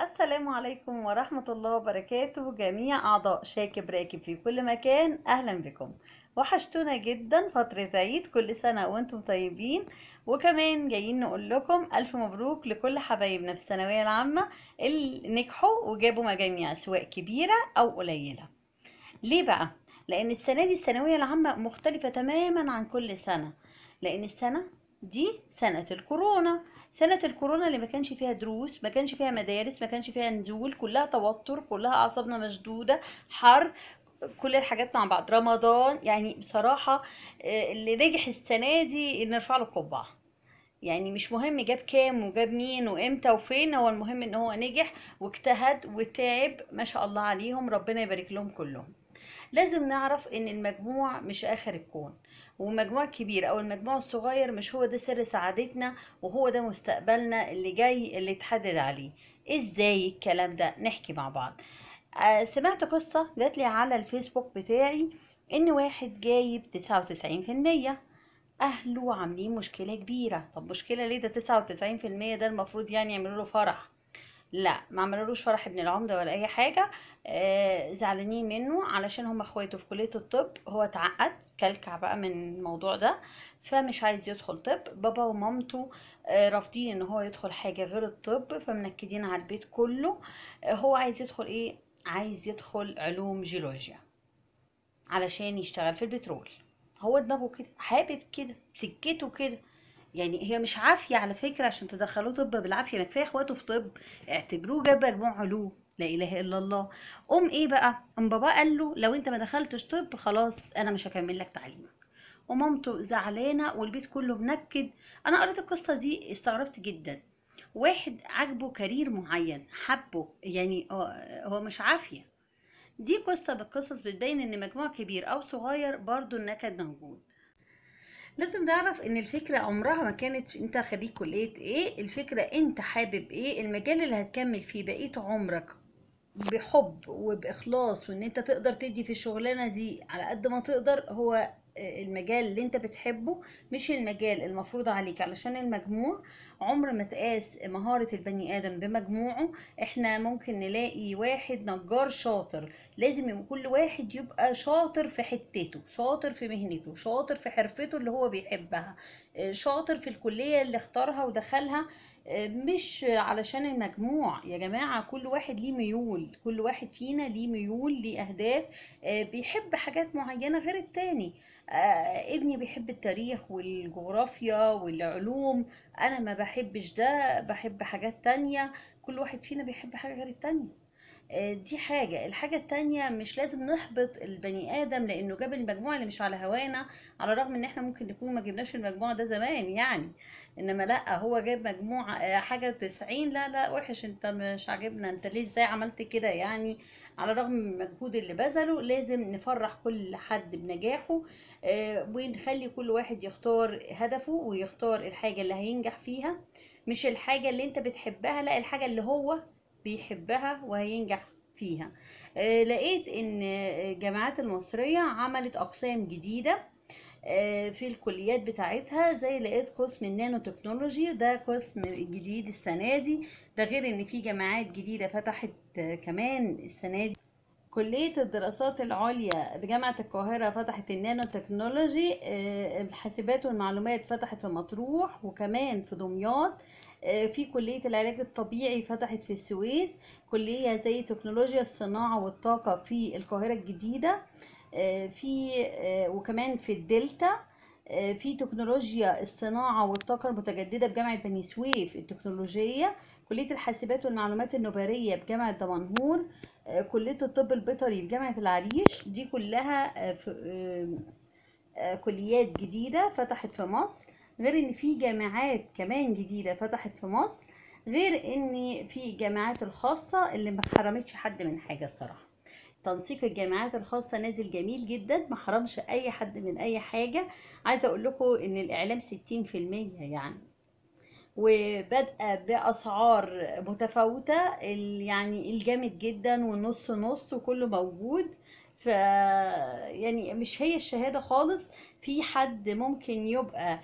السلام عليكم ورحمة الله وبركاته جميع أعضاء شاكب راكب في كل مكان أهلا بكم وحشتونا جدا فترة عيد كل سنة وانتم طيبين وكمان جايين نقول لكم ألف مبروك لكل حبايبنا في الثانوية العامة اللي نجحوا وجابوا مجاميع سواء كبيرة أو قليلة ليه بقى؟ لأن السنة دي الثانوية العامة مختلفة تماما عن كل سنة لأن السنة دي سنة الكورونا سنة الكورونا اللي ما كانش فيها دروس ما كانش فيها مدارس ما كانش فيها نزول كلها توتر كلها أعصابنا مشدودة حر كل الحاجات مع بعض رمضان يعني بصراحة آه، اللي نجح السنة دي نرفع له قبعة يعني مش مهم جاب كام وجاب مين وامتى وفين هو المهم ان هو نجح واجتهد وتعب ما شاء الله عليهم ربنا يبارك لهم كلهم لازم نعرف ان المجموع مش اخر الكون ومجموع كبير او المجموع الصغير مش هو ده سر سعادتنا وهو ده مستقبلنا اللي جاي اللي اتحدد عليه ازاي الكلام ده نحكي مع بعض آه، سمعت قصة جات لي على الفيسبوك بتاعي ان واحد جايب تسعة وتسعين في المية اهله عاملين مشكلة كبيرة طب مشكلة ليه ده تسعة وتسعين في المية ده المفروض يعني يعملوا له فرح لا ما عملولوش فرح ابن العمده ولا اي حاجه آه زعلانين منه علشان هم اخواته في كليه الطب هو اتعقد كلكع بقى من الموضوع ده فمش عايز يدخل طب بابا ومامته آه، رافضين ان هو يدخل حاجه غير الطب فمنكدين على البيت كله آه، هو عايز يدخل ايه عايز يدخل علوم جيولوجيا علشان يشتغل في البترول هو دماغه كده حابب كده سكته كده يعني هي مش عافية على فكرة عشان تدخلوه طب بالعافية ما يعني كفاية اخواته في طب اعتبروه جاب مجموع علوم لا اله الا الله قوم ايه بقى ام بابا قال له لو انت ما دخلتش طب خلاص انا مش هكمل لك تعليمك ومامته زعلانه والبيت كله منكد انا قريت القصه دي استغربت جدا واحد عاجبه كارير معين حبه يعني هو مش عافيه دي قصه بالقصص بتبين ان مجموع كبير او صغير برضو النكد موجود لازم نعرف ان الفكرة عمرها ما كانت انت خريج كلية ايه الفكرة انت حابب ايه المجال اللي هتكمل فيه بقية عمرك بحب وبإخلاص وان انت تقدر تدي في الشغلانة دي على قد ما تقدر هو المجال اللي انت بتحبه مش المجال المفروض عليك علشان المجموع عمر ما تقاس مهارة البني آدم بمجموعه احنا ممكن نلاقي واحد نجار شاطر لازم كل واحد يبقى شاطر في حتته شاطر في مهنته شاطر في حرفته اللي هو بيحبها آه، شاطر في الكلية اللي اختارها ودخلها آه، مش علشان المجموع يا جماعة كل واحد ليه ميول كل واحد فينا ليه ميول ليه أهداف آه، بيحب حاجات معينة غير التاني ابني بيحب التاريخ والجغرافيا والعلوم أنا ما بحبش ده بحب حاجات تانية كل واحد فينا بيحب حاجة غير التانية آه، دي حاجة الحاجة التانية مش لازم نحبط البني آدم لأنه جاب المجموع اللي مش على هوانا على الرغم إن إحنا ممكن نكون ما جبناش المجموع ده زمان يعني إنما لأ هو جاب مجموعة آه، حاجة تسعين لا لا وحش أنت مش عاجبنا أنت ليه إزاي عملت كده يعني على الرغم من المجهود اللي بذله لازم نفرح كل حد بنجاحه آه، ونخلي كل واحد يختار هدفه ويختار الحاجة اللي هينجح فيها مش الحاجة اللي أنت بتحبها لأ الحاجة اللي هو بيحبها وهينجح فيها آه، لقيت ان الجامعات آه، المصرية عملت اقسام جديدة آه، في الكليات بتاعتها زي لقيت قسم النانو تكنولوجي ده قسم جديد السنة دي ده غير ان في جامعات جديدة فتحت كمان السنة دي كلية الدراسات العليا بجامعة القاهرة فتحت النانو تكنولوجي الحاسبات والمعلومات فتحت في مطروح وكمان في دمياط آه، في كلية العلاج الطبيعي فتحت في السويس كلية زي تكنولوجيا الصناعة والطاقة في القاهرة الجديدة آه، في آه، وكمان في الدلتا في تكنولوجيا الصناعة والطاقة المتجددة بجامعة بني سويف التكنولوجية كلية الحاسبات والمعلومات النبارية بجامعة دمنهور كلية الطب البيطري بجامعة العريش دي كلها كليات جديدة فتحت في مصر غير ان في جامعات كمان جديدة فتحت في مصر غير ان في الجامعات الخاصة اللي ما حرمتش حد من حاجة الصراحة تنسيق الجامعات الخاصة نازل جميل جدا ما حرمش اي حد من اي حاجة عايزة اقول لكم ان الاعلام ستين في المية يعني وبدأ باسعار متفاوته يعني الجامد جدا والنص نص وكله موجود ف يعني مش هي الشهاده خالص في حد ممكن يبقى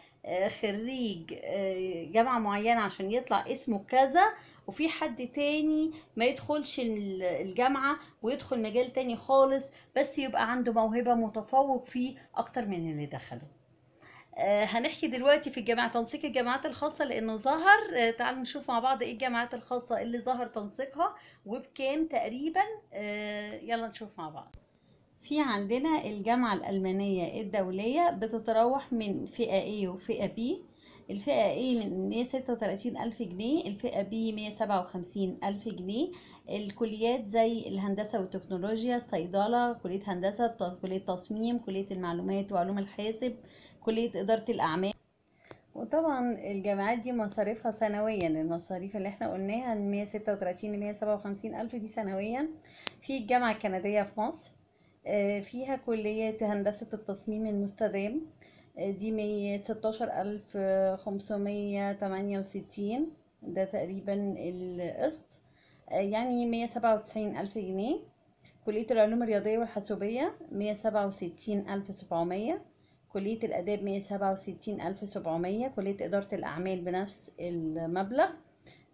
خريج آه، جامعة معينة عشان يطلع اسمه كذا وفي حد تاني ما يدخلش الجامعة ويدخل مجال تاني خالص بس يبقى عنده موهبة متفوق فيه أكتر من اللي دخله آه، هنحكي دلوقتي في الجامعة تنسيق الجامعات الخاصة لأنه ظهر آه، تعالوا نشوف مع بعض إيه الجامعات الخاصة اللي ظهر تنسيقها وبكام تقريبا يلا نشوف مع بعض في عندنا الجامعة الألمانية الدولية بتتراوح من فئة A وفئة B الفئة A من 136 ألف جنيه الفئة B 157 ألف جنيه الكليات زي الهندسة والتكنولوجيا الصيدلة كلية هندسة كلية تصميم كلية المعلومات وعلوم الحاسب كلية إدارة الأعمال وطبعا الجامعات دي مصاريفها سنويا المصاريف اللي احنا قلناها من 136 ل 157 ألف دي سنويا في الجامعة الكندية في مصر آه، فيها كلية هندسة التصميم المستدام آه، دي مية ستاشر ألف خمسمية تمانية وستين ده تقريبا القسط آه، يعني مية سبعة وتسعين ألف جنيه كلية العلوم الرياضية والحاسوبية مية سبعة وستين ألف سبعمية كلية الآداب مية سبعة وستين ألف سبعمية كلية إدارة الأعمال بنفس المبلغ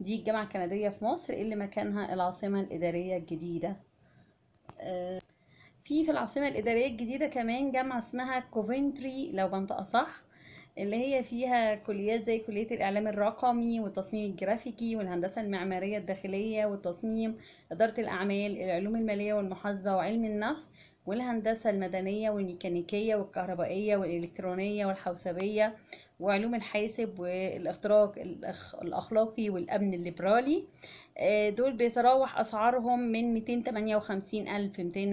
دي الجامعة الكندية في مصر اللي مكانها العاصمة الإدارية الجديدة في في العاصمة الإدارية الجديدة كمان جامعة اسمها كوفنتري لو بنطقها صح اللي هي فيها كليات زي كلية الإعلام الرقمي والتصميم الجرافيكي والهندسة المعمارية الداخلية والتصميم إدارة الأعمال العلوم المالية والمحاسبة وعلم النفس والهندسة المدنية والميكانيكية والكهربائية والإلكترونية والحوسبية وعلوم الحاسب والاختراق الأخلاقي والأمن الليبرالي آه، دول بيتراوح أسعارهم من ميتين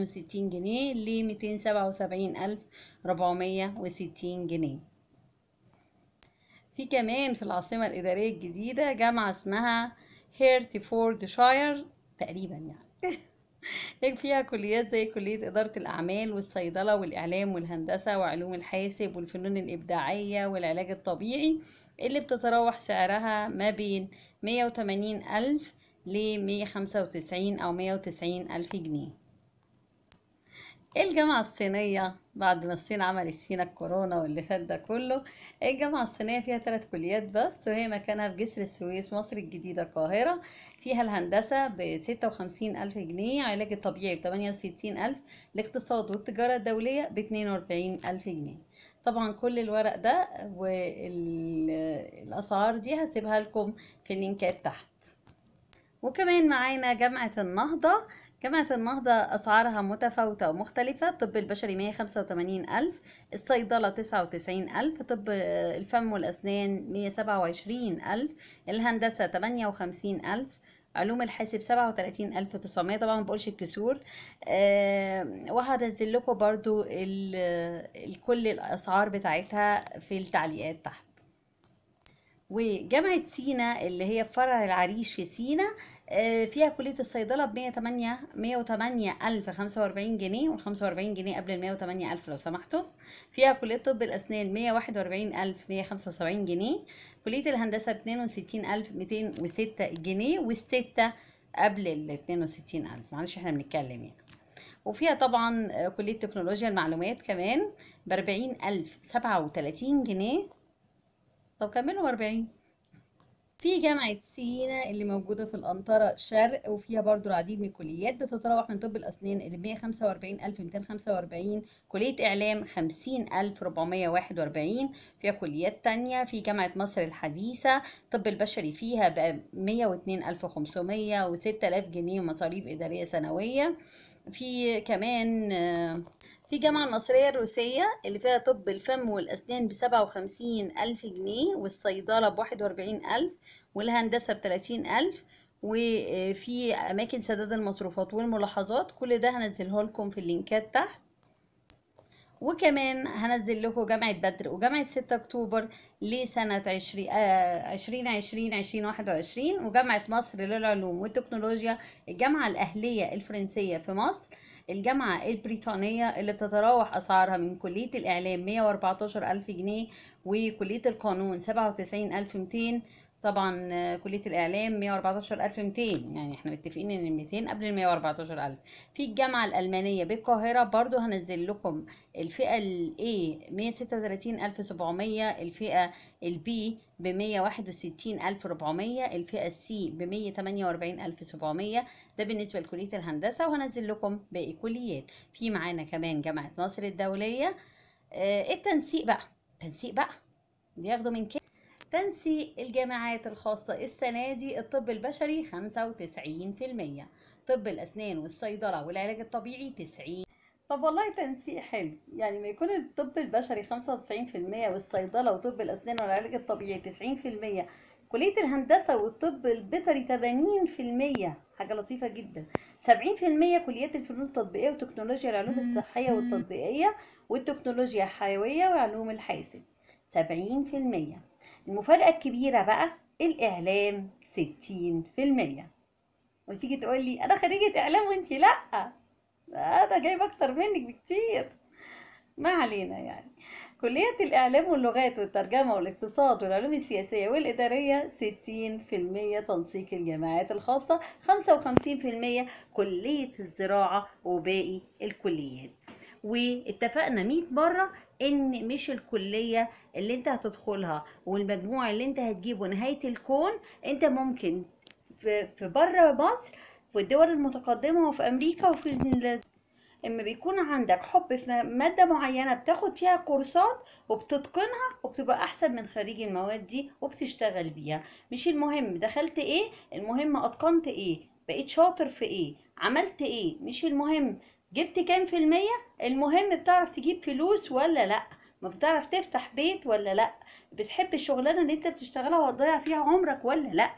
وستين جنيه ل 277,460 جنيه في كمان في العاصمة الإدارية الجديدة جامعة اسمها فورد شاير تقريبا يعني هيك فيها كليات زي كلية إدارة الأعمال والصيدلة والإعلام والهندسة وعلوم الحاسب والفنون الإبداعية والعلاج الطبيعي اللي بتتراوح سعرها ما بين مية وتمانين ألف ل خمسة وتسعين أو مية وتسعين ألف جنيه الجامعة الصينية بعد ما الصين عملت سينا الكورونا واللي فات ده كله الجامعة الصينية فيها ثلاث كليات بس وهي مكانها في جسر السويس مصر الجديدة القاهرة فيها الهندسة بستة وخمسين ألف جنيه علاج الطبيعي ب وستين ألف الاقتصاد والتجارة الدولية ب وأربعين ألف جنيه طبعا كل الورق ده والأسعار دي هسيبها لكم في اللينكات تحت وكمان معانا جامعة النهضة جامعة النهضة أسعارها متفاوتة ومختلفة الطب البشري 185 ألف الصيدلة 99 ألف طب الفم والأسنان 127 ألف الهندسة 58 ألف علوم الحاسب 37900 طبعا ما بقولش الكسور أه وهنزل لكم برضو كل الاسعار بتاعتها في التعليقات تحت وجامعة سينا اللي هي فرع العريش في سينا آه، فيها كلية الصيدلة ب 108 108 ألف 45 جنيه وال 45 جنيه قبل ال 108 ألف لو سمحتوا فيها كلية طب الأسنان 141 ألف 175 جنيه كلية الهندسة ب 62 ألف 206 جنيه والستة قبل ال 62 ألف معلش احنا بنتكلم يعني وفيها طبعا آه، كلية تكنولوجيا المعلومات كمان ب 40 ألف 37 جنيه طب كملوا 40 في جامعة سينا اللي موجودة في الأنطرة شرق وفيها برضو العديد من الكليات بتتراوح من طب الأسنان اللي 145245 كلية إعلام 50441 فيها كليات تانية في جامعة مصر الحديثة طب البشري فيها ب 102500 و6000 جنيه مصاريف إدارية سنوية في كمان في الجامعة المصرية الروسية اللي فيها طب الفم والأسنان بسبعة وخمسين ألف جنيه والصيدلة بواحد وأربعين ألف والهندسة بتلاتين ألف وفي أماكن سداد المصروفات والملاحظات كل ده هنزله لكم في اللينكات تحت وكمان هنزل لكم جامعة بدر وجامعة 6 أكتوبر لسنة آه، عشرين 2020 2021 وجامعة مصر للعلوم والتكنولوجيا الجامعة الأهلية الفرنسية في مصر الجامعة البريطانية اللي بتتراوح أسعارها من كلية الإعلام 114 ألف جنيه وكلية القانون 97 ألف 200 طبعا آه، كليه الاعلام 114200 يعني احنا متفقين ان ال 200 قبل ال 114000 في الجامعه الالمانيه بالقاهره برضو هنزل لكم الفئه الاي 136700 الفئه البي ب 161400 الفئه السي ب 148700 ده بالنسبه لكليه الهندسه وهنزل لكم باقي كليات في معانا كمان جامعه ناصر الدوليه آه، التنسيق بقى التنسيق بقى بياخدوا من كام تنسيق الجامعات الخاصة السنة دي الطب البشري 95% طب الأسنان والصيدلة والعلاج الطبيعي 90 طب والله تنسيق حلو يعني ما يكون الطب البشري 95% والصيدلة وطب الأسنان والعلاج الطبيعي 90% كلية الهندسة والطب البيطري 80% حاجة لطيفة جدا 70% كليات الفنون التطبيقية وتكنولوجيا العلوم الصحية والتطبيقية والتكنولوجيا الحيوية وعلوم الحاسب 70% المفاجأة الكبيرة بقى الإعلام ستين في المية وتيجي تقول لي أنا خريجة إعلام وأنتي لأ أنا جايبة أكتر منك بكتير ما علينا يعني كلية الإعلام واللغات والترجمة والاقتصاد والعلوم السياسية والإدارية 60% تنسيق الجامعات الخاصة 55% كلية الزراعة وباقي الكليات واتفقنا 100 بره ان مش الكليه اللي انت هتدخلها والمجموع اللي انت هتجيبه نهايه الكون انت ممكن في بره مصر في الدول المتقدمه وفي امريكا وفي اما بيكون عندك حب في مادة معينة بتاخد فيها كورسات وبتتقنها وبتبقى احسن من خريج المواد دي وبتشتغل بيها مش المهم دخلت ايه المهم اتقنت ايه بقيت شاطر في ايه عملت ايه مش المهم جبت كام في المية المهم بتعرف تجيب فلوس ولا لأ ما بتعرف تفتح بيت ولا لأ بتحب الشغلانة اللي انت بتشتغلها وتضيع فيها عمرك ولا لأ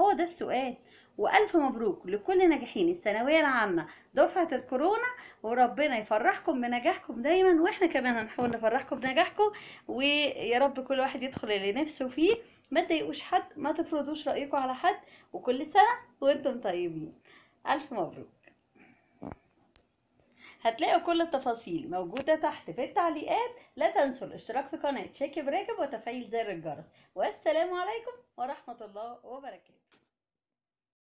هو ده السؤال وألف مبروك لكل ناجحين الثانوية العامة دفعة الكورونا وربنا يفرحكم بنجاحكم دايما واحنا كمان هنحاول نفرحكم بنجاحكم ويا رب كل واحد يدخل اللي نفسه فيه ما تضايقوش حد ما تفرضوش رأيكم على حد وكل سنة وانتم طيبين ألف مبروك هتلاقوا كل التفاصيل موجودة تحت في التعليقات لا تنسوا الاشتراك في قناة شاكي براكب وتفعيل زر الجرس والسلام عليكم ورحمة الله وبركاته